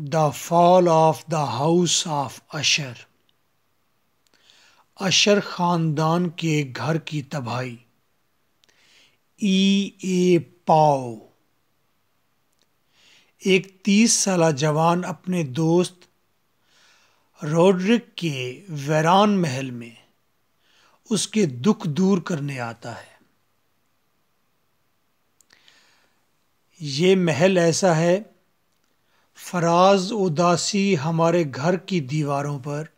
The fall of the house of Usher Usher ख़ानदान के घर की तबाही ई ए पाओ एक तीस साल जवान अपने दोस्त रोड्रिक के वैरान महल में उसके दुख दूर करने आता है ये महल ऐसा है फराज उदासी हमारे घर की दीवारों पर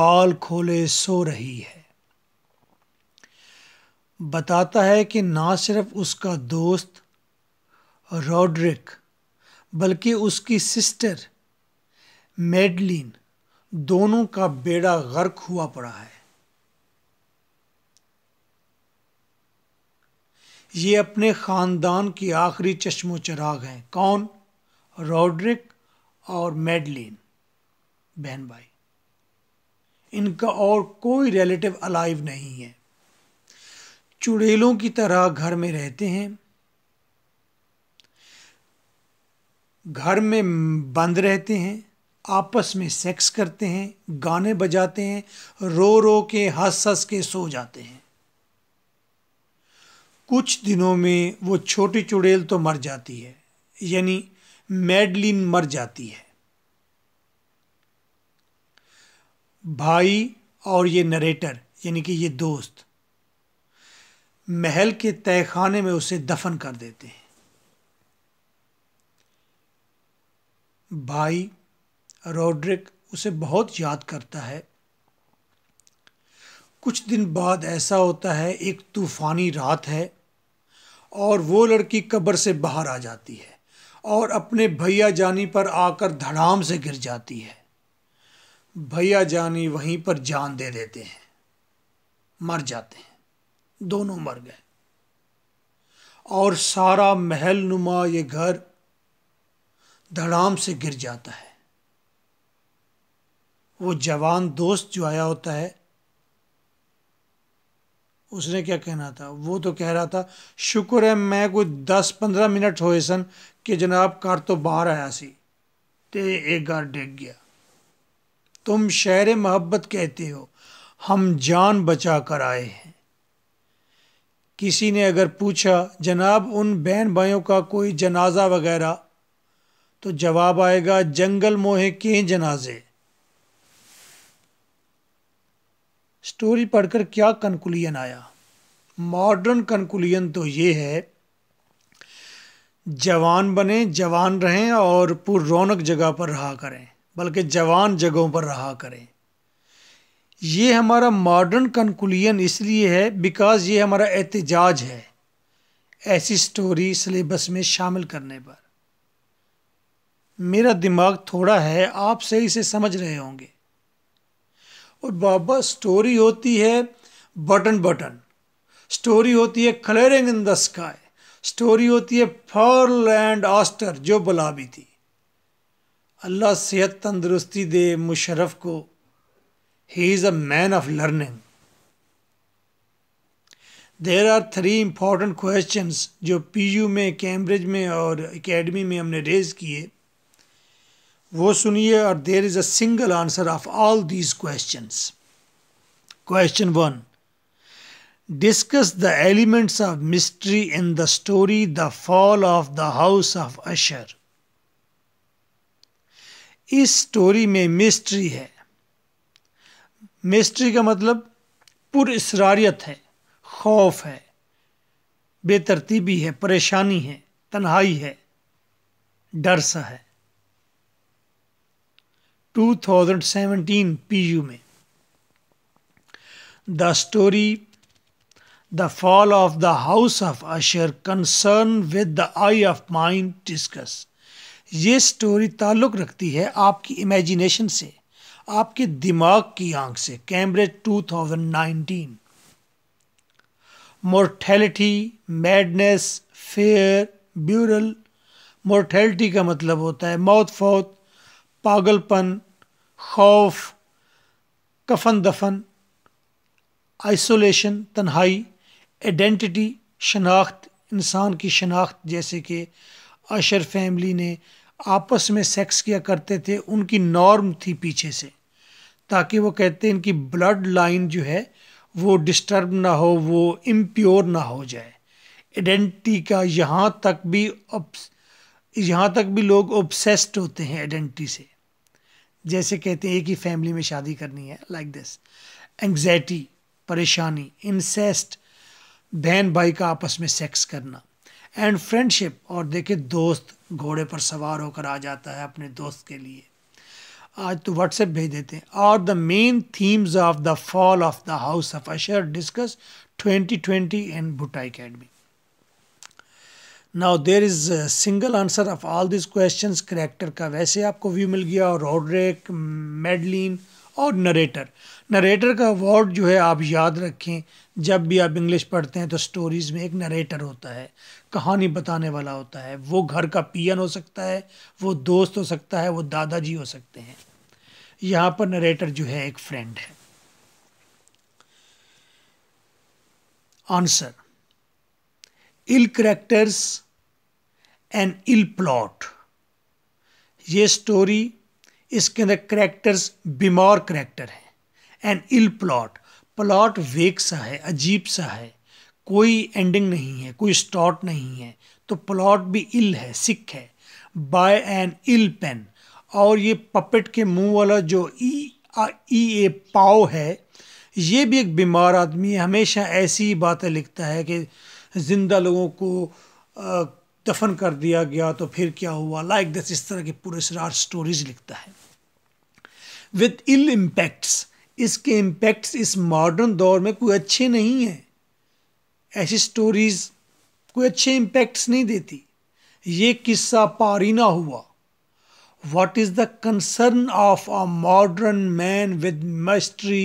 बाल खोले सो रही है बताता है कि ना सिर्फ उसका दोस्त रॉड्रिक बल्कि उसकी सिस्टर मेडलिन दोनों का बेड़ा गर्क हुआ पड़ा है ये अपने ख़ानदान की आखिरी चश्मो चराग हैं कौन रॉड्रिक और मेडलिन बहन भाई इनका और कोई रिलेटिव अलाइव नहीं है चुड़ैलों की तरह घर में रहते हैं घर में बंद रहते हैं आपस में सेक्स करते हैं गाने बजाते हैं रो रो के हंस हंस के सो जाते हैं कुछ दिनों में वो छोटी चुड़ैल तो मर जाती है यानी मेडलिन मर जाती है भाई और ये नरेटर यानी कि ये दोस्त महल के तहखाने में उसे दफन कर देते हैं भाई रोड्रिक उसे बहुत याद करता है कुछ दिन बाद ऐसा होता है एक तूफ़ानी रात है और वो लड़की कब्र से बाहर आ जाती है और अपने भैया जानी पर आकर धड़ाम से गिर जाती है भैया जानी वहीं पर जान दे देते हैं मर जाते हैं दोनों मर गए और सारा महल नुमा ये घर धड़ाम से गिर जाता है वो जवान दोस्त जो आया होता है उसने क्या कहना था वो तो कह रहा था शुक्र है मैं कोई दस पंद्रह मिनट होए सन कि जनाब घर तो बाहर आया सी ते एक घर डिग गया तुम शहर मोहब्बत कहते हो हम जान बचा कर आए हैं किसी ने अगर पूछा जनाब उन बहन भाइयों का कोई जनाजा वगैरह तो जवाब आएगा जंगल मोहे के जनाजे स्टोरी पढ़कर क्या कंक्लूजन आया मॉडर्न कंक्लूजन तो ये है जवान बने जवान रहें और पुर रौनक जगह पर रहा करें बल्कि जवान जगहों पर रहा करें ये हमारा मॉडर्न कंक्लूजन इसलिए है बिकॉज ये हमारा एहतजाज है ऐसी स्टोरी सिलेबस में शामिल करने पर मेरा दिमाग थोड़ा है आप सही से समझ रहे होंगे और बाबा स्टोरी होती है बटन बटन स्टोरी होती है colouring in the sky story होती है फॉर एंड ऑस्टर जो भी थी अल्लाह सेहत तंदरुस्ती दे मुशरफ को he is a man of learning there are three important question जो पी यू में कैम्ब्रिज में और अकेडमी में हमने रेज किए वो सुनिए और there is a single answer of all these question question one discuss the elements of mystery in the story the fall of the house of Usher इस स्टोरी में मिस्ट्री है मिस्ट्री का मतलब पुरसरारियत है खौफ है बेतरतीबी है परेशानी है तन्हाई है डर सा है 2017 पीयू में the story the fall of the house of Usher concern with the eye of mind discuss ये स्टोरी ताल्लुक़ रखती है आपकी इमेजिनेशन से आपके दिमाग की आंख से Cambridge 2019 mortality madness fear burial mortality का मतलब होता है मौत फौत पागलपन खौफ कफन दफन आइसोलेशन तन्हाई आइडेंटिटी शनाख्त इंसान की शनाख्त जैसे कि अशर फैमिली ने आपस में सेक्स किया करते थे उनकी नॉर्म थी पीछे से ताकि वो कहते हैं इनकी ब्लड लाइन जो है वो डिस्टर्ब ना हो वो इम्प्योर ना हो जाए आइडेंटिटी का यहाँ तक भी यहाँ तक भी लोग ऑब्सेस्ड होते हैं आइडेंटिटी से जैसे कहते हैं एक ही फैमिली में शादी करनी है लाइक दिस एंग्जाइटी परेशानी इंसेस्ट बहन भाई का आपस में सेक्स करना एंड फ्रेंडशिप और देखे दोस्त घोड़े पर सवार होकर आ जाता है अपने दोस्त के लिए आज तो व्हाट्सएप भेज देते हैं और the main themes of the fall of the house of Usher discuss 2020 and Bhutta academy now there is single answer of all this questions character का वैसे आपको व्यू मिल गया और रॉड्रेक मेडलिन और नरेटर नरेटर का वर्ड जो है आप याद रखें जब भी आप इंग्लिश पढ़ते हैं तो स्टोरीज़ में एक नरेटर होता है कहानी बताने वाला होता है वो घर का पियन हो सकता है वो दोस्त हो सकता है वो दादाजी हो सकते हैं यहाँ पर नरेटर जो है एक फ्रेंड है answer ill characters and ill plot ये स्टोरी इसके अंदर करेक्टर्स बीमार करेक्टर हैं and ill plot plot weak सा है अजीब सा है कोई एंडिंग नहीं है कोई स्टॉट नहीं है तो प्लॉट भी इल है सिक है बाय एन इल पेन और ये पपेट के मुंह वाला जो ई आ, ई ए पाओ है ये भी एक बीमार आदमी हमेशा ऐसी ही बातें लिखता है कि जिंदा लोगों को दफन कर दिया गया तो फिर क्या हुआ लाइक दिस इस तरह की पूरे सरार स्टोरीज लिखता है विद इल इम्पैक्ट्स इसके इम्पैक्ट्स इस मॉडर्न दौर में कोई अच्छे नहीं हैं ऐसी स्टोरीज कोई अच्छे इम्पैक्ट्स नहीं देती ये किस्सा पारीना हुआ what is the concern of a modern man with mystery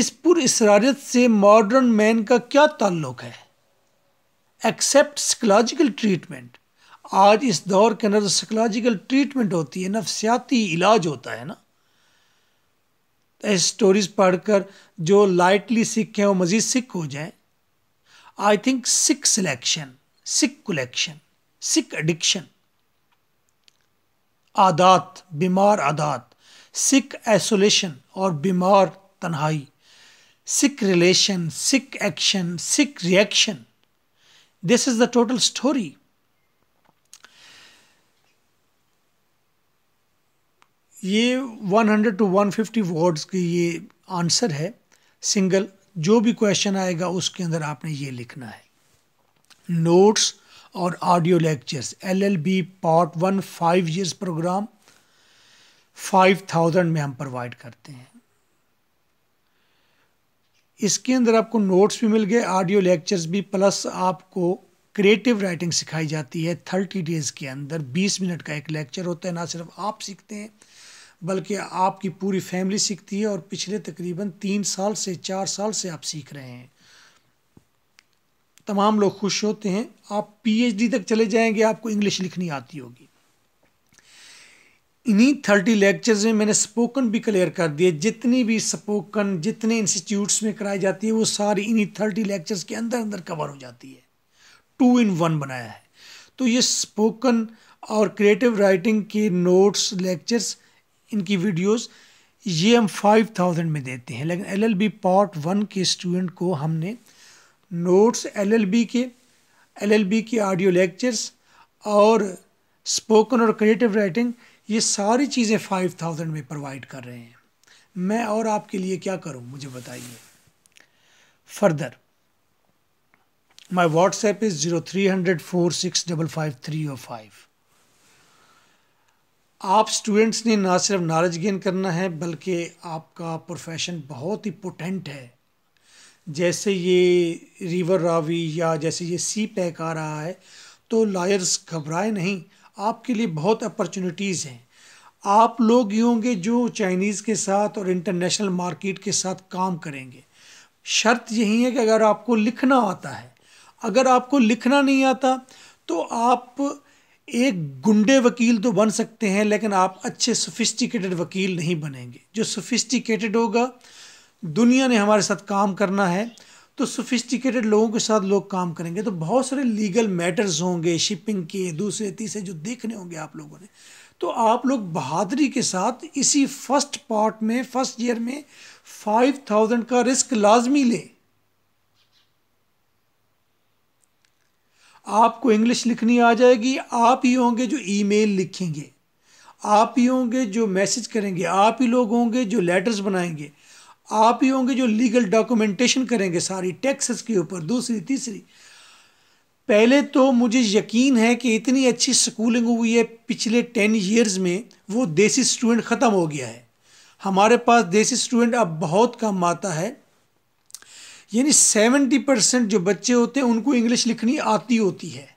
इस इसरारियत से मॉडर्न मैन का क्या ताल्लुक है एक्सेप्ट साइकोलॉजिकल ट्रीटमेंट आज इस दौर के अंदर साइकोलॉजिकल ट्रीटमेंट होती है नफसियाती इलाज होता है ना तो ऐसी स्टोरीज पढ़कर जो लाइटली सिख हैं वो मज़ीद सिख हो जाएं आई थिंक सिख सिलेक्शन सिख कलेक्शन सिख एडिक्शन आदात बीमार आदात सिख आइसोलेशन और बीमार तन्हाई sick relation, sick action, sick reaction. This is the total story. ये 100 टू 150 वर्ड्स की ये आंसर है सिंगल जो भी क्वेश्चन आएगा उसके अंदर आपने ये लिखना है नोट्स और audio lectures LLB part one five years program five thousand में हम प्रोवाइड करते हैं इसके अंदर आपको नोट्स भी मिल गए ऑडियो लेक्चर्स भी प्लस आपको क्रिएटिव राइटिंग सिखाई जाती है थर्टी डेज़ के अंदर बीस मिनट का एक लेक्चर होता है ना सिर्फ आप सीखते हैं बल्कि आपकी पूरी फैमिली सीखती है और पिछले तकरीबन तीन साल से चार साल से आप सीख रहे हैं तमाम लोग खुश होते हैं आप पीएचडी तक चले जाएंगे आपको इंग्लिश लिखनी आती होगी इन्हीं थर्टी लेक्चर्स में मैंने स्पोकन भी क्लियर कर दिए जितनी भी स्पोकन जितने इंस्टीट्यूट्स में कराई जाती है वो सारी इन्हीं थर्टी लेक्चर्स के अंदर अंदर कवर हो जाती है टू इन वन बनाया है तो ये स्पोकन और क्रिएटिव राइटिंग के नोट्स लेक्चर्स इनकी वीडियोस ये हम फाइव थाउजेंड में देते हैं लेकिन एलएलबी पार्ट वन के स्टूडेंट को हमने नोट्स एलएलबी के एलएलबी के ऑडियो लेक्चर्स और स्पोकन और क्रिएटिव राइटिंग ये सारी चीज़ें फाइव थाउजेंड में प्रोवाइड कर रहे हैं मैं और आपके लिए क्या करूं मुझे बताइए further my WhatsApp is zero three hundred four six double five three और फाइव आप स्टूडेंट्स ने ना सिर्फ नॉलेज गेन करना है बल्कि आपका प्रोफेशन बहुत ही पोटेंट है जैसे ये रिवर रावी या जैसे ये सी पैक आ रहा है तो लायर्स घबराए नहीं आपके लिए बहुत अपॉर्चुनिटीज़ हैं आप लोग ही होंगे जो चाइनीज़ के साथ और इंटरनेशनल मार्केट के साथ काम करेंगे शर्त यही है कि अगर आपको लिखना आता है अगर आपको लिखना नहीं आता तो आप एक गुंडे वकील तो बन सकते हैं लेकिन आप अच्छे सोफिस्टिकेटेड वकील नहीं बनेंगे जो सोफिस्टिकेटेड होगा दुनिया ने हमारे साथ काम करना है तो सोफिस्टिकेटेड लोगों के साथ लोग काम करेंगे तो बहुत सारे लीगल मैटर्स होंगे शिपिंग के दूसरे तीसरे जो देखने होंगे आप लोगों ने तो आप लोग बहादरी के साथ इसी फर्स्ट पार्ट में फर्स्ट ईयर में फाइव थाउजेंड का रिस्क लाजमी लें आपको इंग्लिश लिखनी आ जाएगी आप ही होंगे जो ईमेल लिखेंगे आप ही होंगे जो मैसेज करेंगे आप ही लोग होंगे जो लेटर्स बनाएंगे आप ही होंगे जो लीगल डॉक्यूमेंटेशन करेंगे सारी टैक्सेस के ऊपर दूसरी तीसरी पहले तो मुझे यकीन है कि इतनी अच्छी स्कूलिंग हुई है पिछले टेन ईयर्स में वो देसी स्टूडेंट ख़त्म हो गया है हमारे पास देसी स्टूडेंट अब बहुत कम आता है यानी सेवेंटी परसेंट जो बच्चे होते हैं उनको इंग्लिश लिखनी आती होती है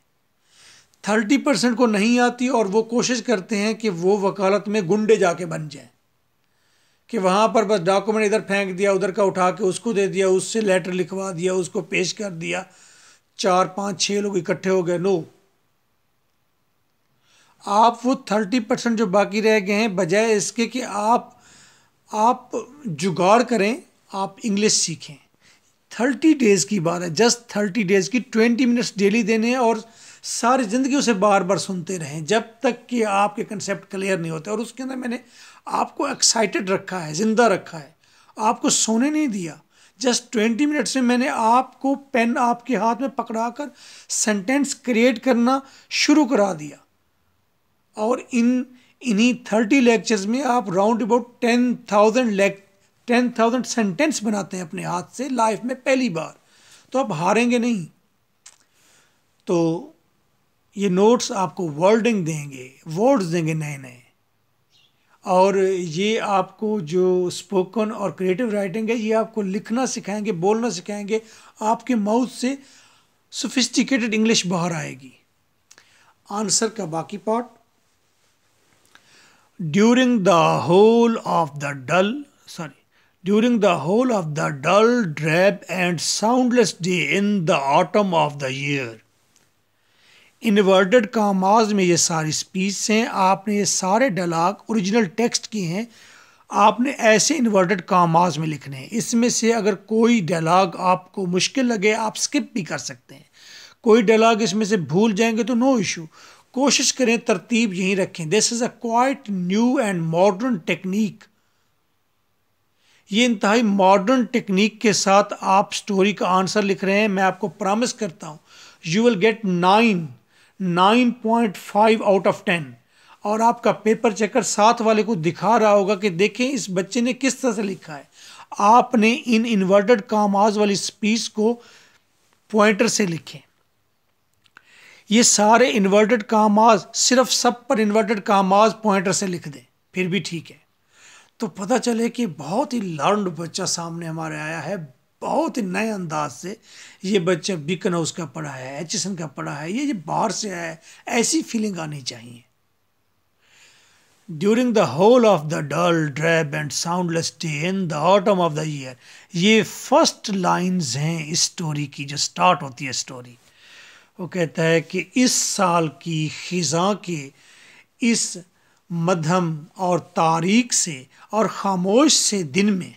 थर्टी परसेंट को नहीं आती और वो कोशिश करते हैं कि वो वकालत में गुंडे जाके बन जाए कि वहाँ पर बस डॉक्यूमेंट इधर फेंक दिया उधर का उठा के उसको दे दिया उससे लेटर लिखवा दिया उसको पेश कर दिया चार पाँच छः लोग इकट्ठे हो गए नो आप वो थर्टी परसेंट जो बाकी रह गए हैं बजाय इसके कि आप आप जुगाड़ करें आप इंग्लिश सीखें थर्टी डेज़ की बात है जस्ट थर्टी डेज़ की ट्वेंटी मिनट्स डेली देने और सारी ज़िंदगी उसे बार बार सुनते रहें जब तक कि आपके कंसेप्ट क्लियर नहीं होते और उसके अंदर मैंने आपको एक्साइटेड रखा है ज़िंदा रखा है आपको सोने नहीं दिया जस्ट ट्वेंटी मिनट से मैंने आपको पेन आपके हाथ में पकड़ा कर सेंटेंस क्रिएट करना शुरू करा दिया और इन इन्हीं थर्टी लेक्चर्स में आप राउंड अबाउट टेन थाउजेंड लेक टेन थाउजेंड सेंटेंस बनाते हैं अपने हाथ से लाइफ में पहली बार तो आप हारेंगे नहीं तो ये नोट्स आपको वर्डिंग देंगे वर्ड्स देंगे नए नए और ये आपको जो स्पोकन और क्रिएटिव राइटिंग है ये आपको लिखना सिखाएंगे बोलना सिखाएंगे आपके माउथ से सोफिस्टिकेटेड इंग्लिश बाहर आएगी आंसर का बाकी part during the whole of the dull sorry during the whole of the dull drab and soundless day in the autumn of the year inverted commas में ये सारी स्पीच हैं आपने ये सारे डायलाग ओरिजिनल टेक्स्ट की हैं आपने ऐसे इन्वर्टेड कामाज में लिखने हैं इसमें से अगर कोई डायलाग आपको मुश्किल लगे आप स्किप भी कर सकते हैं कोई डायलाग इसमें से भूल जाएंगे तो नो इशू कोशिश करें तरतीब यहीं रखें this is a quite new and modern technique ये इंतहाई मॉडर्न टेक्निक के साथ आप स्टोरी का आंसर लिख रहे हैं मैं आपको प्रामिस करता हूँ you will get nine 9.5 out of 10 और आपका पेपर चेकर साथ वाले को दिखा रहा होगा कि देखें इस बच्चे ने किस तरह से लिखा है आपने इन इन्वर्टेड कामाज वाली स्पीच को पॉइंटर से लिखें ये सारे इन्वर्टेड कामाज सिर्फ सब पर इन्वर्टेड कामाज पॉइंटर से लिख दें फिर भी ठीक है तो पता चले कि बहुत ही लर्नड बच्चा सामने हमारे आया है बहुत ही नए अंदाज से ये बच्चा बिकन हाउस का पढ़ा है एच का पढ़ा है ये बाहर से आया है ऐसी फीलिंग आनी चाहिए during the whole of the dull drab and soundless day in the autumn of the year ये फर्स्ट लाइंस हैं इस स्टोरी की जो स्टार्ट होती है स्टोरी वो कहता है कि इस साल की खिजा के इस मध्यम और तारीख से और ख़ामोश से दिन में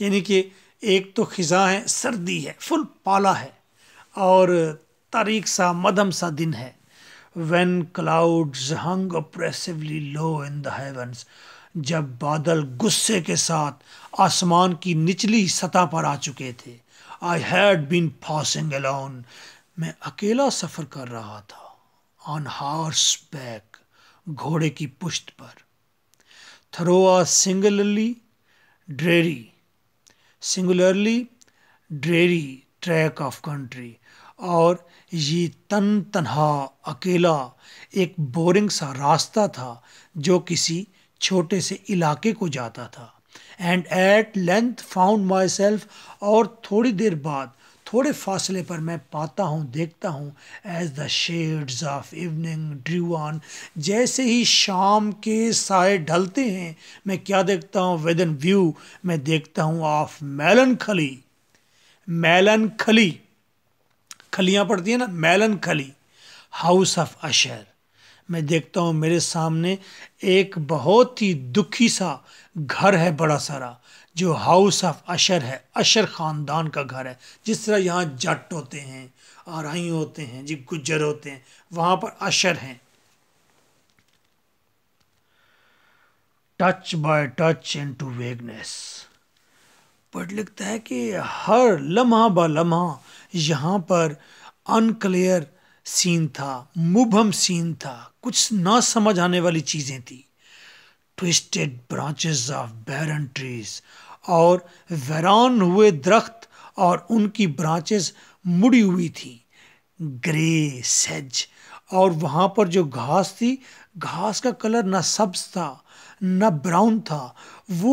यानी कि एक तो ख़िज़ा है सर्दी है फुल पाला है और तारीख सा मदम सा दिन है वन क्लाउड्स हंग अप्रेसिवली लो इन दैवन्स जब बादल गुस्से के साथ आसमान की निचली सतह पर आ चुके थे I had been passing alone मैं अकेला सफ़र कर रहा था ऑन हॉर्स बैक घोड़े की पुश्त पर through a singly dreary singularly dreary tract of country और ये तन तनहा अकेला एक बोरिंग सा रास्ता था जो किसी छोटे से इलाके को जाता था and at length found myself और थोड़ी देर बाद थोड़े फासले पर मैं पाता हूँ देखता हूँ as the shades of evening drew on जैसे ही शाम के साए ढलते हैं मैं क्या देखता हूँ विद इन व्यू मैं देखता हूँ ऑफ मेलन खली मेलन खली खलियाँ पड़ती हैं ना मेलन खली हाउस ऑफ अशर मैं देखता हूँ मेरे सामने एक बहुत ही दुखी सा घर है बड़ा सारा जो हाउस ऑफ अशर है अशर ख़ानदान का घर है जिस तरह यहाँ जट होते हैं आरही होते हैं जी गुज्जर होते हैं वहाँ पर अशर हैं touch by touch into vagueness but लिखता है कि हर लम्हा ब लम्हा यहाँ पर अनक्लियर सीन था मुभम सीन था कुछ ना समझ आने वाली चीज़ें थी twisted branches of barren trees और वैरान हुए दरख्त और उनकी ब्रांचेस मुड़ी हुई थी ग्रे सेज और वहाँ पर जो घास थी घास का कलर ना सब्ज था ना ब्राउन था वो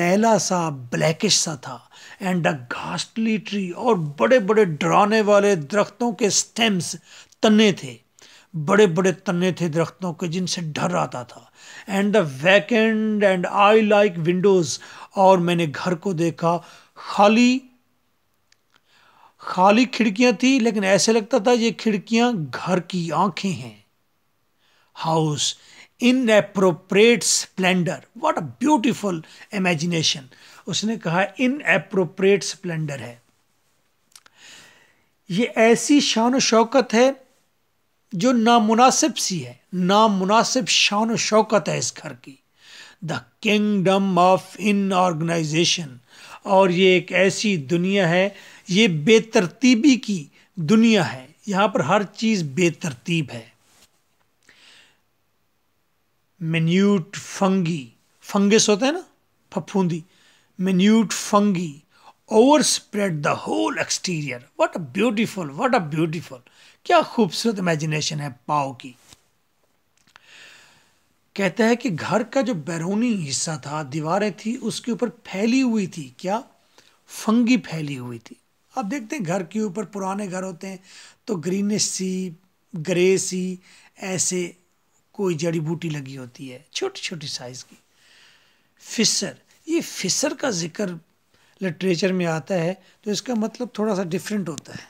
मैला सा ब्लैकिश सा था एंड अ घास्टली ट्री और बड़े बड़े डराने वाले दरख्तों के स्टेम्स तने थे बड़े बड़े तने थे दरख्तों के जिनसे डर आता था and the vacant and eye like windows और मैंने घर को देखा खाली खाली खिड़कियां थी लेकिन ऐसे लगता था ये खिड़कियां घर की आंखें हैं house in appropriate splendour what a beautiful imagination उसने कहा इन एप्रोप्रिएट स्प्लेंडर है ये ऐसी शान शौकत है जो नामुनासिब सी है नामुनासिब शान शौकत है इस घर की the kingdom of in organization और ये एक ऐसी दुनिया है ये बेतरतीबी की दुनिया है यहाँ पर हर चीज़ बेतरतीब है मिन्यूट फंगी फंगस होते हैं ना फफूंदी minute fungi spread the whole exterior what a beautiful what a beautiful क्या खूबसूरत इमेजिनेशन है पाओ की कहते हैं कि घर का जो बैरूनी हिस्सा था दीवारें थी उसके ऊपर फैली हुई थी क्या फंगी फैली हुई थी आप देखते हैं घर के ऊपर पुराने घर होते हैं तो ग्रीनिश सी ग्रे सी ऐसे कोई जड़ी बूटी लगी होती है छोटी छोटी साइज़ की फिसर ये फिसर का जिक्र लिटरेचर में आता है तो इसका मतलब थोड़ा सा डिफरेंट होता है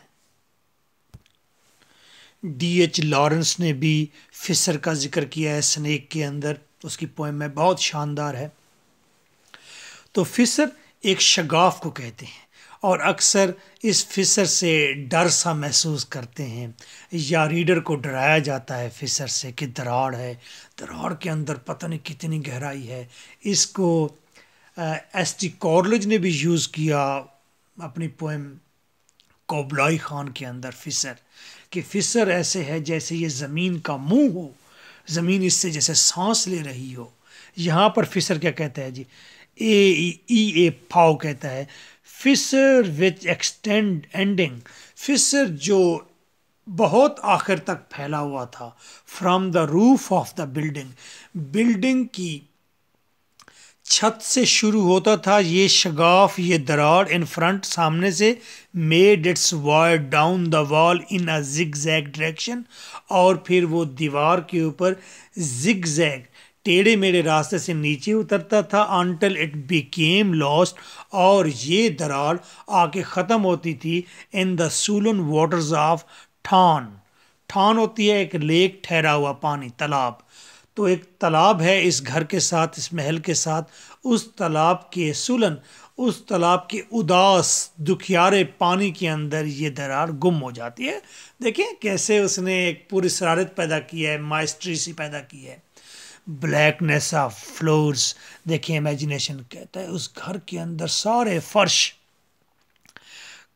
डी एच लॉरेंस ने भी फिसर का जिक्र किया है स्नेक के अंदर उसकी पोएम में बहुत शानदार है तो फिसर एक शगाफ को कहते हैं और अक्सर इस फिसर से डर सा महसूस करते हैं या रीडर को डराया जाता है फिसर से कि दराड़ है दराड़ के अंदर पता नहीं कितनी गहराई है इसको एस टी कॉर्लज ने भी यूज़ किया अपनी पोएम कोबलाई खान के अंदर फिसर कि फिसर ऐसे है जैसे ये ज़मीन का मुंह हो ज़मीन इससे जैसे सांस ले रही हो यहाँ पर फिसर क्या कहता है जी ए ई ए फाओ कहता है fissure which extend ending fissure जो बहुत आखिर तक फैला हुआ था from the roof of the building building की छत से शुरू होता था ये शगाफ ये दरार इन फ्रंट सामने से made its way down the wall in a zig zag direction और फिर वो दीवार के ऊपर जिग जैग टेढ़े मेढ़े रास्ते से नीचे उतरता था अनटल इट बिकेम लॉस्ट और ये दरार आके ख़त्म होती थी in the sullen waters of tarn tarn होती है एक लेक ठहरा हुआ पानी तालाब तो एक तालाब है इस घर के साथ इस महल के साथ उस तालाब के सुलन उस तालाब के उदास दुखियारे पानी के अंदर ये दरार गुम हो जाती है देखें कैसे उसने एक पूरी शरारत पैदा की है माइस्ट्री सी पैदा की है ब्लैकनेस ऑफ फ्लोर्स देखिए इमेजिनेशन कहता है उस घर के अंदर सारे फर्श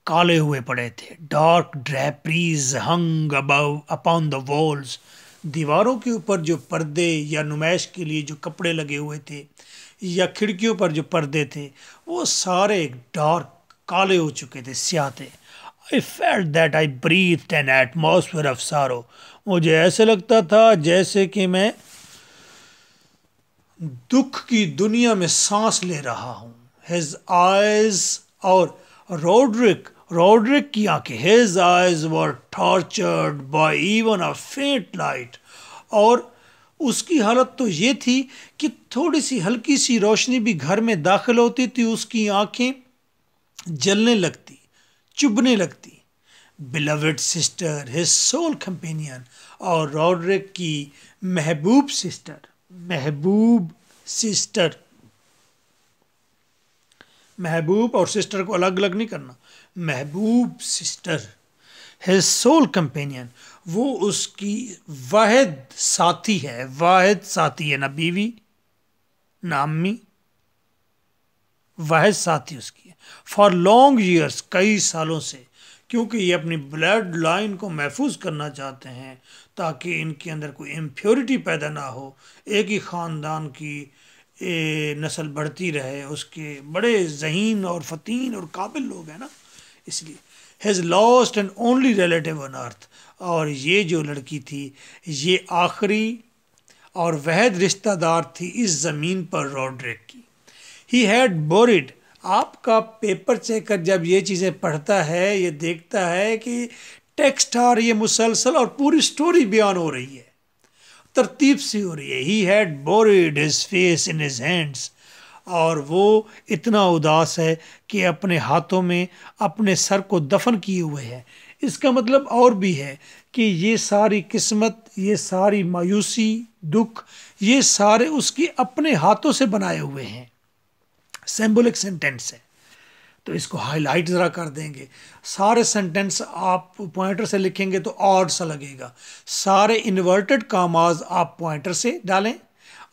काले हुए पड़े थे dark draperies hung above upon the walls दीवारों के ऊपर जो पर्दे या नुमाइश के लिए जो कपड़े लगे हुए थे या खिड़कियों पर जो पर्दे थे वो सारे डार्क काले हो चुके थे स्याह थे I felt that I breathe an atmosphere of sorrow मुझे ऐसे लगता था जैसे कि मैं दुख की दुनिया में सांस ले रहा हूँ हिज आइज और रोड्रिक की his eyes were tortured by even a faint light और उसकी हालत तो ये थी कि थोड़ी सी हल्की सी रोशनी भी घर में दाखिल होती थी उसकी आंखें जलने लगती चुभने लगती beloved sister his soul companion और रॉड्रिक की महबूब सिस्टर महबूब सिस्टर महबूब और सिस्टर को अलग अलग नहीं करना महबूब सिस्टर है सोल कंपेनियन वो उसकी वाहिद साथी है वाहिद साथी है ना बीवी ना अम्मी वाहिद साथी उसकी है फॉर लॉन्ग ईयर्स कई सालों से क्योंकि ये अपनी ब्लड लाइन को महफूज करना चाहते हैं ताकि इनके अंदर कोई इम्प्योरिटी पैदा ना हो एक ही ख़ानदान की नस्ल बढ़ती रहे उसके बड़े जहीन और फतीन और काबिल लोग हैं ना इसलिए has lost and only relative on earth और ये जो लड़की थी ये आखिरी और वहद रिश्तेदार थी इस ज़मीन पर रॉड्रिक की ही हैड बोरिड आपका पेपर चेक कर जब ये चीज़ें पढ़ता है ये देखता है कि टेक्स्ट आ रही है मुसलसल और पूरी स्टोरी बयान हो रही है तरतीब सी हो रही है he had buried his face in his hands और वो इतना उदास है कि अपने हाथों में अपने सर को दफन किए हुए है इसका मतलब और भी है कि ये सारी किस्मत ये सारी मायूसी दुख ये सारे उसके अपने हाथों से बनाए हुए हैं सेम्बोलिक सेंटेंस है तो इसको हाईलाइट ज़रा कर देंगे सारे सेंटेंस आप पॉइंटर से लिखेंगे तो ऑड सा लगेगा सारे इन्वर्टेड कामाज आप पॉइंटर से डालें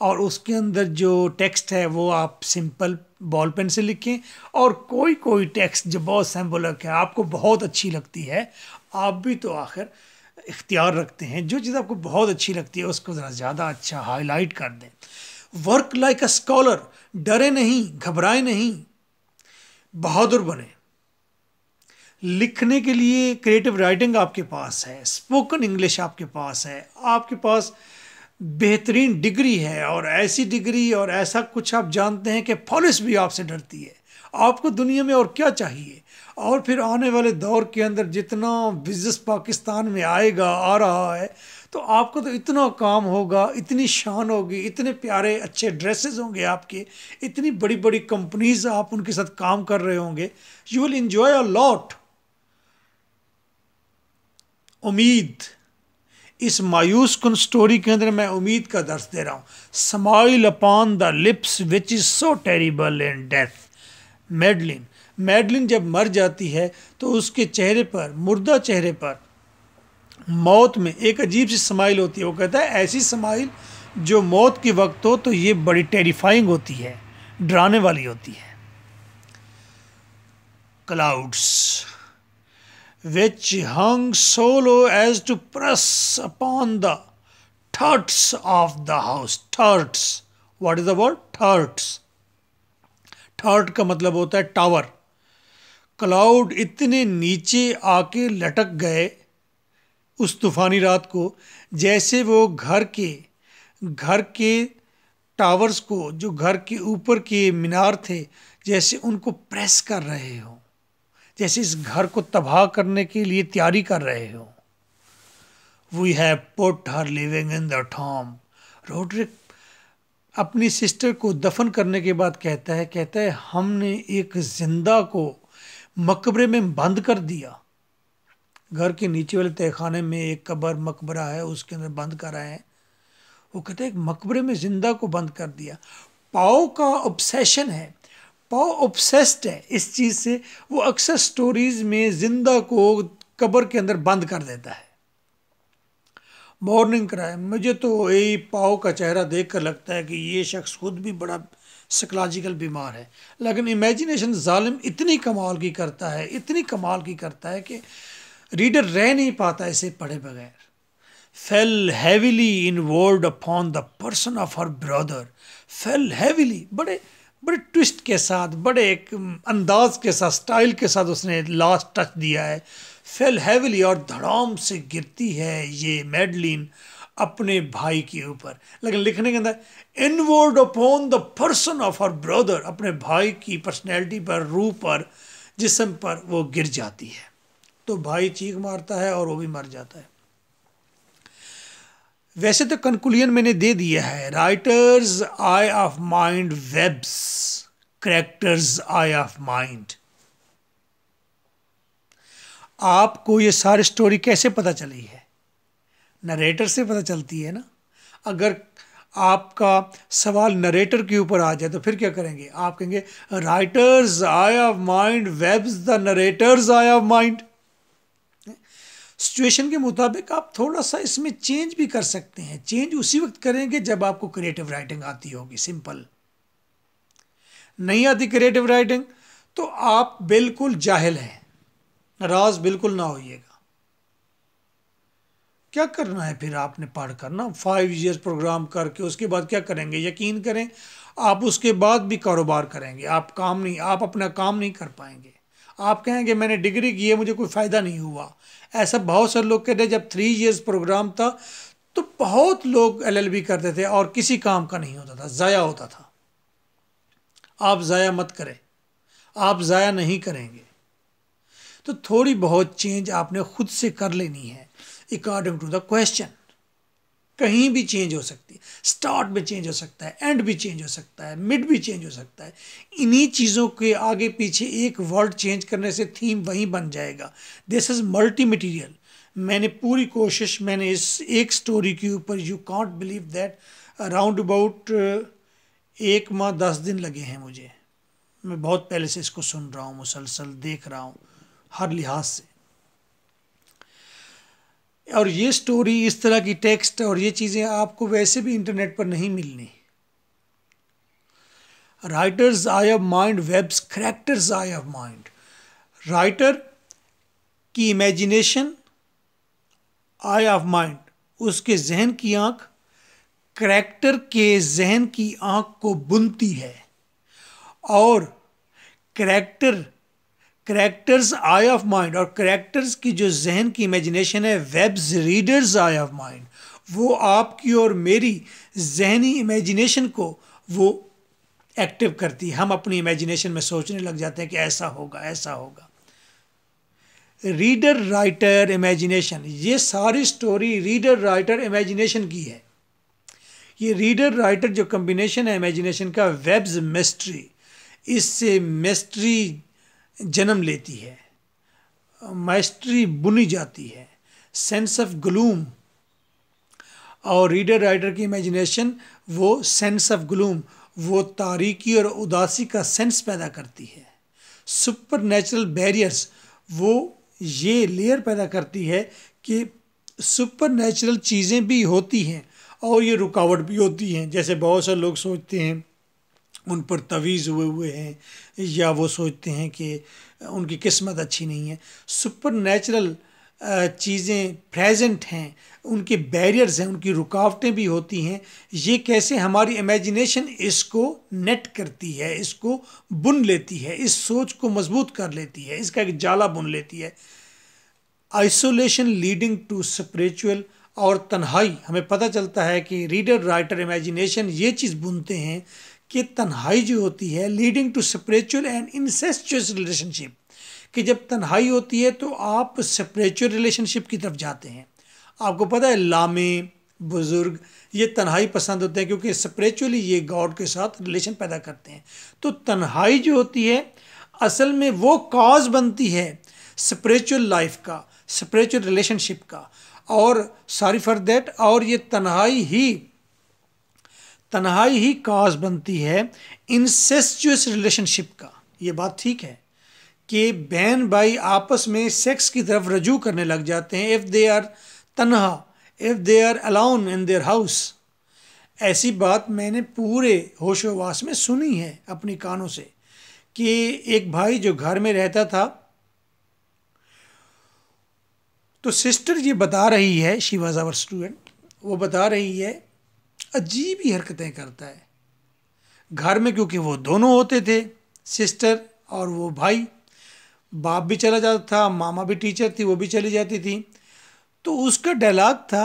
और उसके अंदर जो टेक्स्ट है वो आप सिंपल बॉल पेन से लिखें और कोई कोई टेक्स्ट जो बहुत सैम्बोलक है आपको बहुत अच्छी लगती है आप भी तो आखिर इख्तियार रखते हैं जो चीज़ आपको बहुत अच्छी लगती है उसको ज़रा ज़्यादा अच्छा हाईलाइट कर दें वर्क लाइक अ स्कॉलर डरे नहीं घबराए नहीं बहादुर बने लिखने के लिए क्रिएटिव राइटिंग आपके पास है स्पोकन इंग्लिश आपके पास है आपके पास बेहतरीन डिग्री है और ऐसी डिग्री और ऐसा कुछ आप जानते हैं कि पुलिस भी आपसे डरती है आपको दुनिया में और क्या चाहिए और फिर आने वाले दौर के अंदर जितना बिजनेस पाकिस्तान में आएगा आ रहा है तो आपको तो इतना काम होगा इतनी शान होगी इतने प्यारे अच्छे ड्रेसेस होंगे आपके इतनी बड़ी बड़ी कंपनीज आप उनके साथ काम कर रहे होंगे you will enjoy a lot उम्मीद इस मायूस कन स्टोरी के अंदर मैं उम्मीद का दर्श दे रहा हूँ smile upon the lips which is so terrible in death Madeline Madeline जब मर जाती है तो उसके चेहरे पर मुर्दा चेहरे पर मौत में एक अजीब सी समाइल होती है वो कहता है ऐसी समाइल जो मौत के वक्त हो तो ये बड़ी टेरिफाइंग होती है डराने वाली होती है clouds which hung so low as to press upon the turts of the house. Turts. What is the word? Turts. Turt का मतलब होता है tower. Cloud इतने नीचे आके लटक गए उस तूफानी रात को जैसे वो घर के घर के टावर्स को जो घर के ऊपर के मीनार थे जैसे उनको प्रेस कर रहे हों जैसे इस घर को तबाह करने के लिए तैयारी कर रहे हो we have put her living in the tomb Roderick अपनी सिस्टर को दफन करने के बाद कहता है कहता है हमने एक जिंदा को मकबरे में बंद कर दिया घर के नीचे वाले तहखाने में एक कबर मकबरा है उसके अंदर बंद कराए हैं वो कहते हैं मकबरे में जिंदा को बंद कर दिया पाओ का ऑब्सेशन है पाओ ऑब्सेस्ड है इस चीज़ से वो अक्सर स्टोरीज में जिंदा को कब्र के अंदर बंद कर देता है मॉर्निंग क्राइम मुझे तो यही पाओ का चेहरा देख कर लगता है कि ये शख्स खुद भी बड़ा साइकोलॉजिकल बीमार है लेकिन इमेजिनेशन ालिम इतनी कमाल की करता है इतनी कमाल की करता है कि रीडर रह नहीं पाता इसे पढ़े बगैर fell heavily involve upon the person of her brother fell heavily बड़े बड़े ट्विस्ट के साथ बड़े एक अंदाज के साथ स्टाइल के साथ उसने लास्ट टच दिया है फेल हैविली और धड़ाम से गिरती है ये मेडलिन अपने भाई के ऊपर लेकिन लिखने के अंदर inward upon the person of her brother अपने भाई की पर्सनैलिटी पर रूह पर जिसम पर वो गिर जाती है तो भाई चीख मारता है और वो भी मर जाता है वैसे तो कंक्लूजन मैंने दे दिया है writers eye of mind webs characters eye of mind आपको ये सारी स्टोरी कैसे पता चली है नरेटर से पता चलती है ना अगर आपका सवाल नरेटर के ऊपर आ जाए तो फिर क्या करेंगे आप कहेंगे writers eye of mind webs the narrators eye of mind situation के मुताबिक आप थोड़ा सा इसमें चेंज भी कर सकते हैं चेंज उसी वक्त करेंगे जब आपको क्रिएटिव राइटिंग आती होगी सिंपल नहीं आती क्रिएटिव राइटिंग तो आप बिल्कुल जाहिल हैं नाराज बिल्कुल ना होइएगा क्या करना है फिर आपने पढ़ करना फाइव ईयर्स प्रोग्राम करके उसके बाद क्या करेंगे यकीन करें आप उसके बाद भी कारोबार करेंगे आप काम नहीं आप अपना काम नहीं कर पाएंगे आप कहेंगे मैंने डिग्री की है मुझे कोई फ़ायदा नहीं हुआ ऐसा बहुत सारे लोग कहते जब थ्री ईयर्स प्रोग्राम था तो बहुत लोग एलएलबी करते थे और किसी काम का नहीं होता था ज़ाया होता था आप ज़ाया मत करें आप ज़ाया नहीं करेंगे तो थोड़ी बहुत चेंज आपने खुद से कर लेनी है अकॉर्डिंग टू द क्वेश्चन कहीं भी चेंज हो सकती है स्टार्ट भी चेंज हो सकता है एंड भी चेंज हो सकता है मिड भी चेंज हो सकता है इन्हीं चीज़ों के आगे पीछे एक वर्ड चेंज करने से थीम वहीं बन जाएगा दिस इज़ मल्टी मटीरियल मैंने पूरी कोशिश मैंने इस एक स्टोरी के ऊपर you can't believe that around about एक माह दस दिन लगे हैं मुझे मैं बहुत पहले से इसको सुन रहा हूँ मुसलसल देख रहा हूँ हर लिहाज से और ये स्टोरी इस तरह की टेक्स्ट और ये चीज़ें आपको वैसे भी इंटरनेट पर नहीं मिलनी writers eye of mind webs characters eye of mind writer की इमेजिनेशन आई ऑफ माइंड उसके जहन की आँख करैक्टर के जहन की आँख को बुनती है और character characters eye of mind और करेक्टर्स की जो जहन की इमेजिनेशन है webs readers eye of mind वो आपकी और मेरी जहनी इमेजिनेशन को वो एक्टिव करती है हम अपनी इमेजिनेशन में सोचने लग जाते हैं कि ऐसा होगा ऐसा होगा रीडर राइटर इमेजिनेशन ये सारी स्टोरी रीडर राइटर इमेजिनेशन की है ये रीडर राइटर जो कम्बिनेशन है इमेजिनेशन का वेब्स मिस्ट्री इससे मिस्ट्री जन्म लेती है माइस्ट्री बुनी जाती है सेंस ऑफ ग्लूम और रीडर राइटर की इमेजिनेशन वो सेंस ऑफ ग्लूम वो तारीकी और उदासी का सेंस पैदा करती है सुपर नेचुरल बैरियर्स वो ये लेयर पैदा करती है कि सुपर नेचुरल चीज़ें भी होती हैं और ये रुकावट भी होती हैं जैसे बहुत से लोग सोचते हैं उन पर तवीज़ हुए हुए हैं या वो सोचते हैं कि उनकी किस्मत अच्छी नहीं है सुपर नेचुरल चीज़ें प्रेजेंट हैं उनके बैरियर्स हैं उनकी रुकावटें भी होती हैं ये कैसे हमारी इमेजिनेशन इसको नेट करती है इसको बुन लेती है इस सोच को मजबूत कर लेती है इसका एक जाला बुन लेती है आइसोलेशन लीडिंग टू स्परिचुअल और तन्हाई हमें पता चलता है कि रीडर राइटर इमेजिनेशन ये चीज़ बुनते हैं कि तन्हाई जो होती है leading to spiritual and incestuous relationship कि जब तन्हाई होती है तो आप स्परिचुअल रिलेशनशिप की तरफ जाते हैं आपको पता है लामे बुज़ुर्ग ये तन्हाई पसंद होते हैं क्योंकि स्परिचुअली ये गॉड के साथ रिलेशन पैदा करते हैं तो तन्हाई जो होती है असल में वो कॉज बनती है स्परिचुअल लाइफ का स्परिचुअल रिलेशनशिप का और सॉरी फॉर देट और ये तन्हाई ही तन्हाई ही काज बनती है इंसेस्चुअस रिलेशनशिप का ये बात ठीक है कि बहन भाई आपस में सेक्स की तरफ रजू करने लग जाते हैं इफ़ दे आर तनहा if they are alone in their house ऐसी बात मैंने पूरे होशोवास में सुनी है अपनी कानों से कि एक भाई जो घर में रहता था तो सिस्टर ये बता रही है शिवाज आवर स्टूडेंट वो बता रही है अजीब ही हरकतें करता है घर में क्योंकि वो दोनों होते थे सिस्टर और वो भाई बाप भी चला जाता था मामा भी टीचर थी वो भी चली जाती थी तो उसका डायलॉग था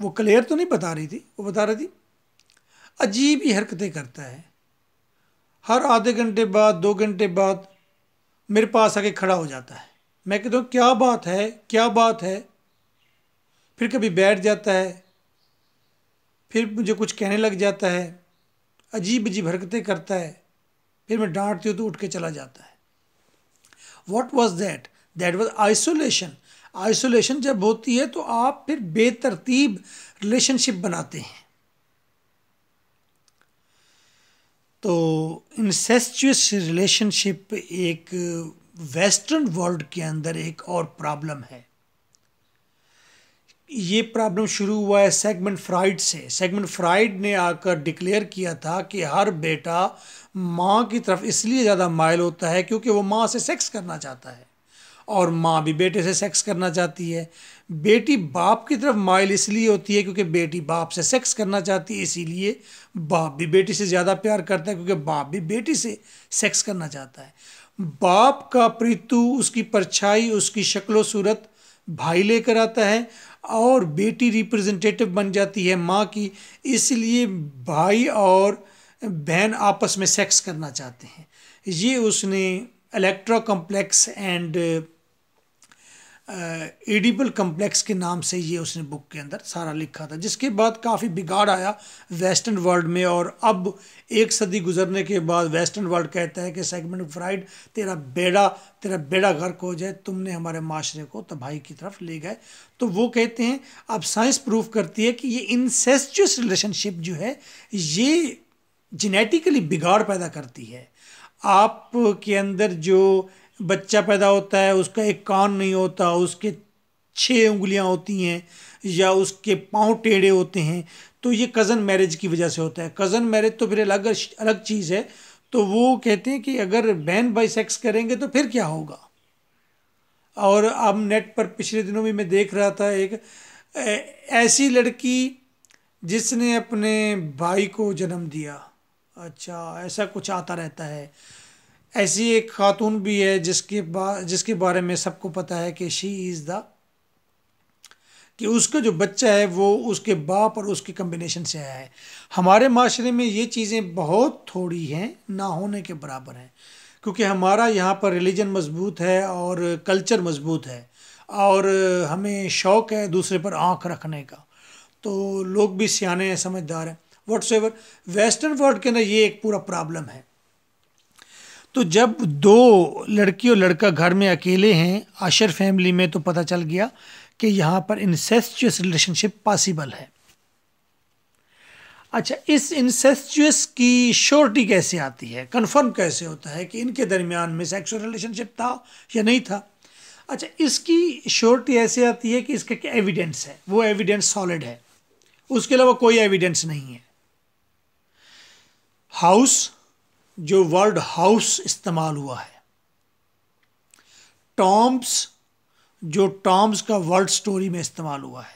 वो क्लियर तो नहीं बता रही थी वो बता रही थी अजीब ही हरकतें करता है हर आधे घंटे बाद दो घंटे बाद मेरे पास आके खड़ा हो जाता है मैं कहता हूँ क्या बात है क्या बात है फिर कभी बैठ जाता है फिर मुझे कुछ कहने लग जाता है अजीब अजीब हरकतें करता है फिर मैं डांटती हूँ तो उठ के चला जाता है what was that that was isolation isolation जब होती है तो आप फिर बेतरतीब रिलेशनशिप बनाते हैं तो इंसेस्चुअस रिलेशनशिप एक वेस्टर्न वर्ल्ड के अंदर एक और प्रॉब्लम है ये प्रॉब्लम शुरू हुआ है सेगमेंट फ्राइड से सेगमेंट फ्राइड ने आकर डिक्लेयर किया था कि हर बेटा माँ की तरफ इसलिए ज़्यादा मायल होता है क्योंकि वो माँ से सेक्स करना चाहता है और माँ भी बेटे से सेक्स करना चाहती है बेटी बाप की तरफ माइल इसलिए होती है क्योंकि बेटी बाप से सेक्स करना चाहती है इसीलिए बाप भी बेटी से ज़्यादा प्यार करता है क्योंकि बाप भी बेटी से सेक्स करना चाहता है बाप का प्रीतु उसकी परछाई उसकी शक्लो सूरत भाई लेकर आता है और बेटी रिप्रेजेंटेटिव बन जाती है माँ की इसलिए भाई और बहन आपस में सेक्स करना चाहते हैं ये उसने Electra complex and Oedipal complex के नाम से ये उसने बुक के अंदर सारा लिखा था जिसके बाद काफ़ी बिगाड़ आया वेस्टर्न वर्ल्ड में और अब एक सदी गुजरने के बाद वेस्टर्न वर्ल्ड कहता है कि सेगमेंट फ्राइड तेरा बेड़ा तेरा बेड़ा गर्क हो जाए तुमने हमारे माशरे को तबाही की तरफ ले गए तो वो कहते हैं अब साइंस प्रूफ करती है कि ये इंसेस्चुअस रिलेशनशिप जो है ये जेनेटिकली बिगाड़ पैदा करती है आप के अंदर जो बच्चा पैदा होता है उसका एक कान नहीं होता उसके छः उंगलियां होती हैं या उसके पाँव टेढ़े होते हैं तो ये कज़न मैरिज की वजह से होता है कज़न मैरिज तो फिर अलग अलग चीज़ है तो वो कहते हैं कि अगर बहन बाई सेक्स करेंगे तो फिर क्या होगा और अब नेट पर पिछले दिनों में मैं देख रहा था एक ऐसी लड़की जिसने अपने भाई को जन्म दिया अच्छा ऐसा कुछ आता रहता है ऐसी एक खातून भी है जिसके बा, जिसके बारे में सबको पता है कि शी इज़ द कि उसका जो बच्चा है वो उसके बाप और उसके कम्बिनेशन से आया है हमारे माशरे में ये चीज़ें बहुत थोड़ी हैं ना होने के बराबर हैं क्योंकि हमारा यहाँ पर रिलीजन मजबूत है और कल्चर मजबूत है और हमें शौक़ है दूसरे पर आँख रखने का तो लोग भी सियाने हैं समझदार हैं वट्स वेस्टर्न वर्ल्ड के अंदर ये एक पूरा प्रॉब्लम है तो जब दो लड़की और लड़का घर में अकेले हैं आशर फैमिली में तो पता चल गया कि यहाँ पर इंसेस्चुअस रिलेशनशिप पॉसिबल है अच्छा इस इंसेस्चुअस की श्योरिटी कैसे आती है कंफर्म कैसे होता है कि इनके दरमियान में सेक्सुअल रिलेशनशिप था या नहीं था अच्छा इसकी श्योरिटी ऐसे आती है कि इसका क्या एविडेंस है वो एविडेंस सॉलिड है उसके अलावा कोई एविडेंस नहीं है हाउस जो वर्ड हाउस इस्तेमाल हुआ है टॉम्स जो टॉम्स का वर्ड स्टोरी में इस्तेमाल हुआ है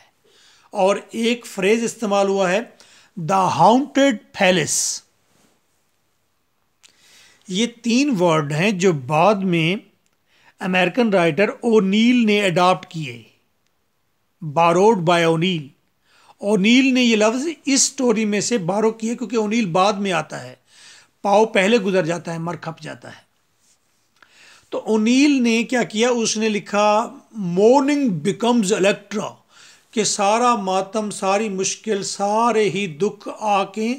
और एक फ्रेज इस्तेमाल हुआ है द हाउंटेड पैलेस ये तीन वर्ड हैं जो बाद में अमेरिकन राइटर ओनील ने अडॉप्ट किए बारोड बाय ओनील ओनील ने ये लफ्ज़ इस स्टोरी में से बारो किए क्योंकि ओनील बाद में आता है पाव पहले गुजर जाता है मर खप जाता है तो ओनील ने क्या किया उसने लिखा मॉर्निंग बिकम्स इलेक्ट्रा कि सारा मातम सारी मुश्किल सारे ही दुख आके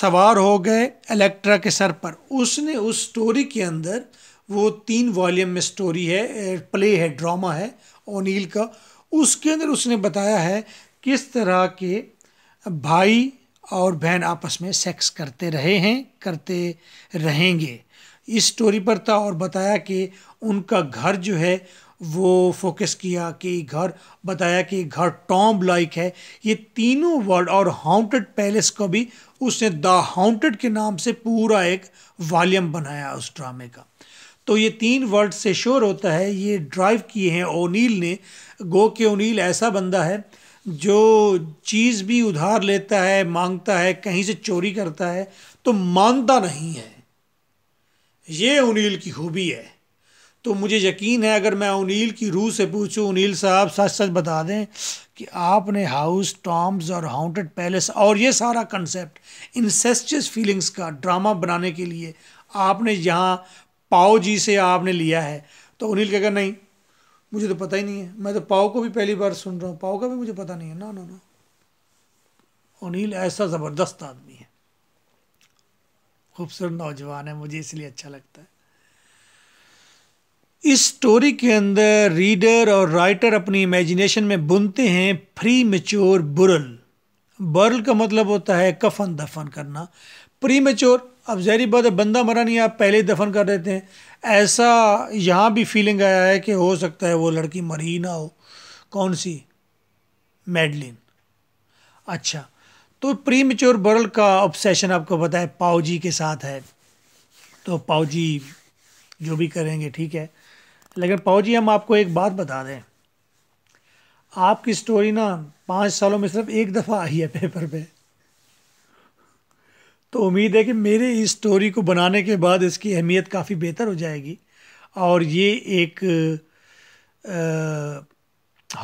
सवार हो गए इलेक्ट्रा के सर पर उसने उस स्टोरी के अंदर वो तीन वॉल्यूम में स्टोरी है प्ले है ड्रामा है ओनील का उसके अंदर उसने बताया है किस तरह के भाई और बहन आपस में सेक्स करते रहे हैं करते रहेंगे इस स्टोरी पर था और बताया कि उनका घर जो है वो फोकस किया कि घर बताया कि घर टॉम लाइक है ये तीनों वर्ड और हाउंटेड पैलेस को भी उसने द हाउंटेड के नाम से पूरा एक वॉल्यूम बनाया उस ड्रामे का तो ये तीन वर्ड से श्योर होता है ये ड्राइव किए हैं ओनील ने गो के ओनील ऐसा बंदा है जो चीज़ भी उधार लेता है मांगता है कहीं से चोरी करता है तो मानता नहीं है ये उनील की खूबी है तो मुझे यकीन है अगर मैं उनील की रूह से पूछूं उनील साहब सच सच बता दें कि आपने हाउस टॉम्स और हाउंटेड पैलेस और ये सारा कंसेप्ट इंसेस्टस फीलिंग्स का ड्रामा बनाने के लिए आपने यहाँ पाओ जी से आपने लिया है तो उनील कहकर नहीं मुझे तो पता ही नहीं है मैं तो पाओ को भी पहली बार सुन रहा हूँ पाओ का भी मुझे पता नहीं है ना ना ना अनिल ऐसा ज़बरदस्त आदमी है खूबसूरत नौजवान है मुझे इसलिए अच्छा लगता है इस स्टोरी के अंदर रीडर और राइटर अपनी इमेजिनेशन में बुनते हैं प्री मेच्योर बुरल बर्ल का मतलब होता है कफन दफन करना प्री मेच्योर अब जहरी बात है बंदा मरा नहीं आप पहले ही दफन कर देते हैं ऐसा यहाँ भी फीलिंग आया है कि हो सकता है वो लड़की मरी ना हो कौन सी मेडलिन अच्छा तो प्री मेच्योर बर्ल का ऑब्सेशन आपको पता है पाओ जी के साथ है तो पाओ जी जो भी करेंगे ठीक है लेकिन पाओ जी हम आपको एक बात बता दें आपकी स्टोरी ना पाँच सालों में सिर्फ एक दफ़ा आई है पेपर पे तो उम्मीद है कि मेरे इस स्टोरी को बनाने के बाद इसकी अहमियत काफ़ी बेहतर हो जाएगी और ये एक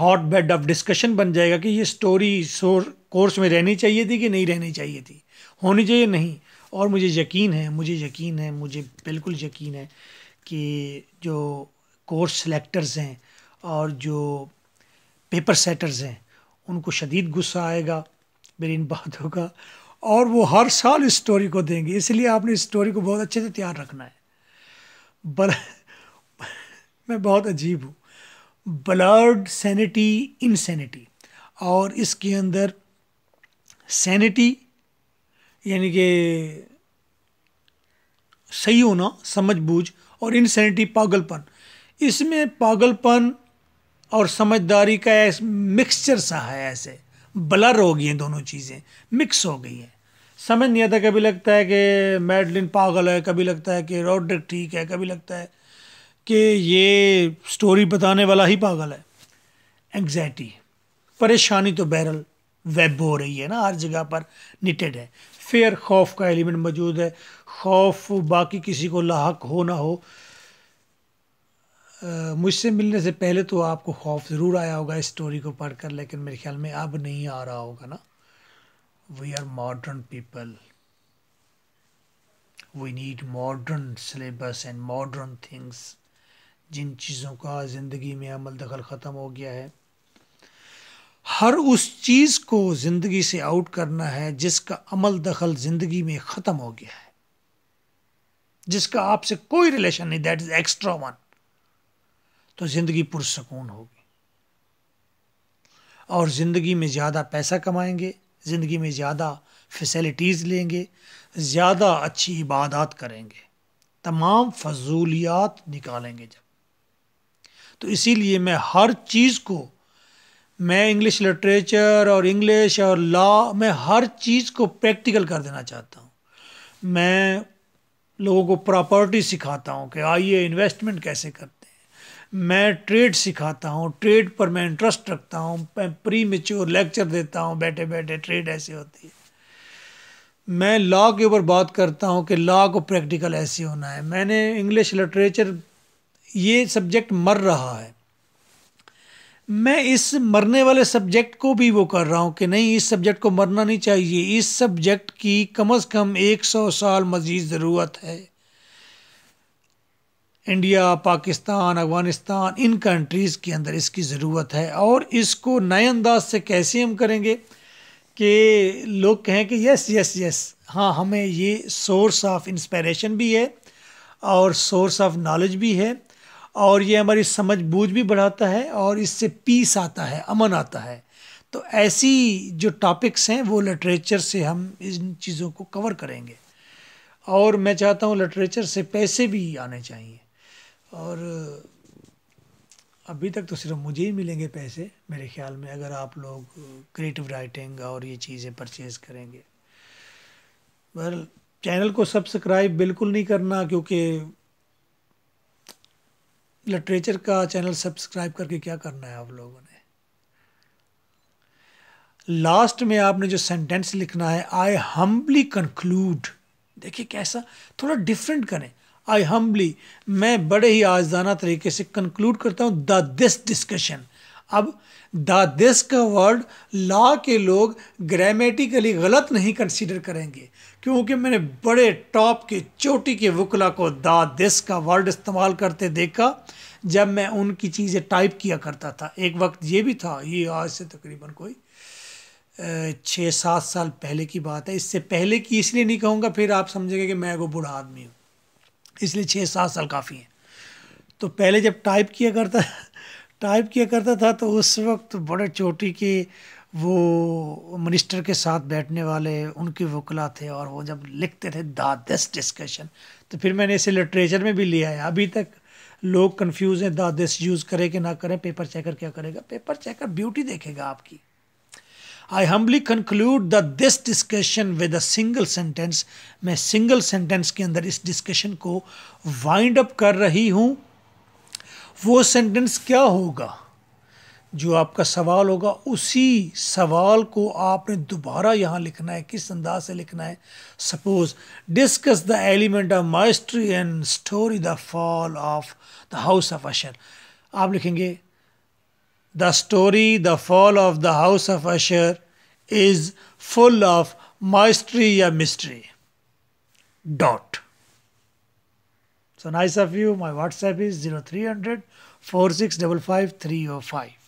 हॉट बेड ऑफ डिस्कशन बन जाएगा कि ये स्टोरी कोर्स में रहनी चाहिए थी कि नहीं रहनी चाहिए थी होनी चाहिए नहीं और मुझे यकीन है मुझे यकीन है मुझे बिल्कुल यकीन है कि जो कोर्स सेलेक्टर्स हैं और जो पेपर सेटर्स हैं उनको शदीद गुस्सा आएगा मेरी इन बातों का और वो हर साल इस स्टोरी को देंगे इसलिए आपने इस स्टोरी को बहुत अच्छे से तैयार रखना है बल मैं बहुत अजीब हूँ ब्लर्ड सैनिटी इनसेनिटी और इसके अंदर सैनिटी यानी कि सही होना समझ बूझ और इनसेनिटी पागलपन इसमें पागलपन और समझदारी का मिक्सचर सा है ऐसे ब्लर हो गई हैं दोनों चीज़ें मिक्स हो गई हैं समझ नहीं आता कभी लगता है कि मेडलिन पागल है कभी लगता है कि रोड्रिक ठीक है कभी लगता है कि ये स्टोरी बताने वाला ही पागल है एग्जैक्टली परेशानी तो बहरल वेब हो रही है ना हर जगह पर निटेड है फेयर खौफ का एलिमेंट मौजूद है खौफ बाकी किसी को लाक हो ना हो मुझसे मिलने से पहले तो आपको खौफ ज़रूर आया होगा इस स्टोरी को पढ़कर लेकिन मेरे ख्याल में अब नहीं आ रहा होगा ना we are modern people. We need modern syllabus and modern things. जिन चीज़ों का ज़िंदगी में अमल दखल ख़त्म हो गया है हर उस चीज़ को ज़िंदगी से आउट करना है जिसका अमल दखल ज़िंदगी में ख़त्म हो गया है जिसका आपसे कोई रिलेशन नहीं दैट इज़ एक्स्ट्रा वन तो ज़िंदगी पुरसकून होगी और ज़िंदगी में ज़्यादा पैसा कमाएंगे ज़िंदगी में ज़्यादा फैसिलिटीज़ लेंगे ज़्यादा अच्छी इबादत करेंगे तमाम फजूलियात निकालेंगे जब तो इसीलिए मैं हर चीज़ को मैं इंग्लिश लिटरेचर और इंग्लिश और लॉ मैं हर चीज़ को प्रैक्टिकल कर देना चाहता हूँ मैं लोगों को प्रॉपर्टी सिखाता हूँ कि आइए इन्वेस्टमेंट कैसे करते मैं ट्रेड सिखाता हूँ ट्रेड पर मैं इंटरेस्ट रखता हूँ प्री मेच्योर लेक्चर देता हूँ बैठे बैठे ट्रेड ऐसे होती है मैं लॉ के ऊपर बात करता हूँ कि लॉ को प्रैक्टिकल ऐसे होना है मैंने इंग्लिश लिटरेचर ये सब्जेक्ट मर रहा है मैं इस मरने वाले सब्जेक्ट को भी वो कर रहा हूँ कि नहीं इस सब्जेक्ट को मरना नहीं चाहिए इस सब्जेक्ट की कम अज़ कम एक सौ साल मज़ीद ज़रूरत है इंडिया पाकिस्तान अफगानिस्तान इन कंट्रीज़ के अंदर इसकी ज़रूरत है और इसको नए अंदाज से कैसे हम करेंगे कि लोग कहें कि यस यस यस हाँ हमें ये सोर्स ऑफ इंस्पिरेशन भी है और सोर्स ऑफ नॉलेज भी है और ये हमारी समझ बूझ भी बढ़ाता है और इससे पीस आता है अमन आता है तो ऐसी जो टॉपिक्स हैं वो लिटरेचर से हम इन चीज़ों को कवर करेंगे और मैं चाहता हूँ लिटरेचर से पैसे भी आने चाहिए और अभी तक तो सिर्फ मुझे ही मिलेंगे पैसे मेरे ख्याल में अगर आप लोग क्रिएटिव राइटिंग और ये चीज़ें परचेज़ करेंगे पर चैनल को सब्सक्राइब बिल्कुल नहीं करना क्योंकि लिटरेचर का चैनल सब्सक्राइब करके क्या करना है आप लोगों ने लास्ट में आपने जो सेंटेंस लिखना है आई हम्बली कंक्लूड देखिए कैसा थोड़ा डिफरेंट करें आई हम्बली मैं बड़े ही आजदाना तरीके से कंक्लूड करता हूँ द दिस डिस्कशन अब द दिस का वर्ड ला के लोग ग्रामेटिकली गलत नहीं कंसिडर करेंगे क्योंकि मैंने बड़े टॉप के चोटी के वकला को द दिस का वर्ड इस्तेमाल करते देखा जब मैं उनकी चीज़ें टाइप किया करता था एक वक्त ये भी था ये आज से तकरीबन कोई छः सात साल पहले की बात है इससे पहले की इसलिए नहीं कहूँगा फिर आप समझेंगे कि मैं वो बुढ़ा आदमी हूँ इसलिए छः सात साल काफ़ी हैं तो पहले जब टाइप किया करता टाइप किया करता था तो उस वक्त तो बड़े चोटी के वो मिनिस्टर के साथ बैठने वाले उनके वकला थे और वो जब लिखते थे द दिस डिस्कशन तो फिर मैंने इसे लिटरेचर में भी लिया है अभी तक लोग कंफ्यूज हैं द दिस यूज़ करें कि ना करें पेपर चेकर क्या करेगा पेपर चेकर ब्यूटी देखेगा आपकी I humbly conclude that this discussion with a single sentence मैं single sentence के अंदर इस discussion को wind up कर रही हूँ वो sentence क्या होगा जो आपका सवाल होगा उसी सवाल को आपने दोबारा यहाँ लिखना है किस अंदाज से लिखना है suppose discuss the element of mystery and story the fall of the house of Usher आप लिखेंगे The story The Fall of the House of Usher is full of mystery. A mystery. Dot. So nice of you. My WhatsApp is 0300 4655305.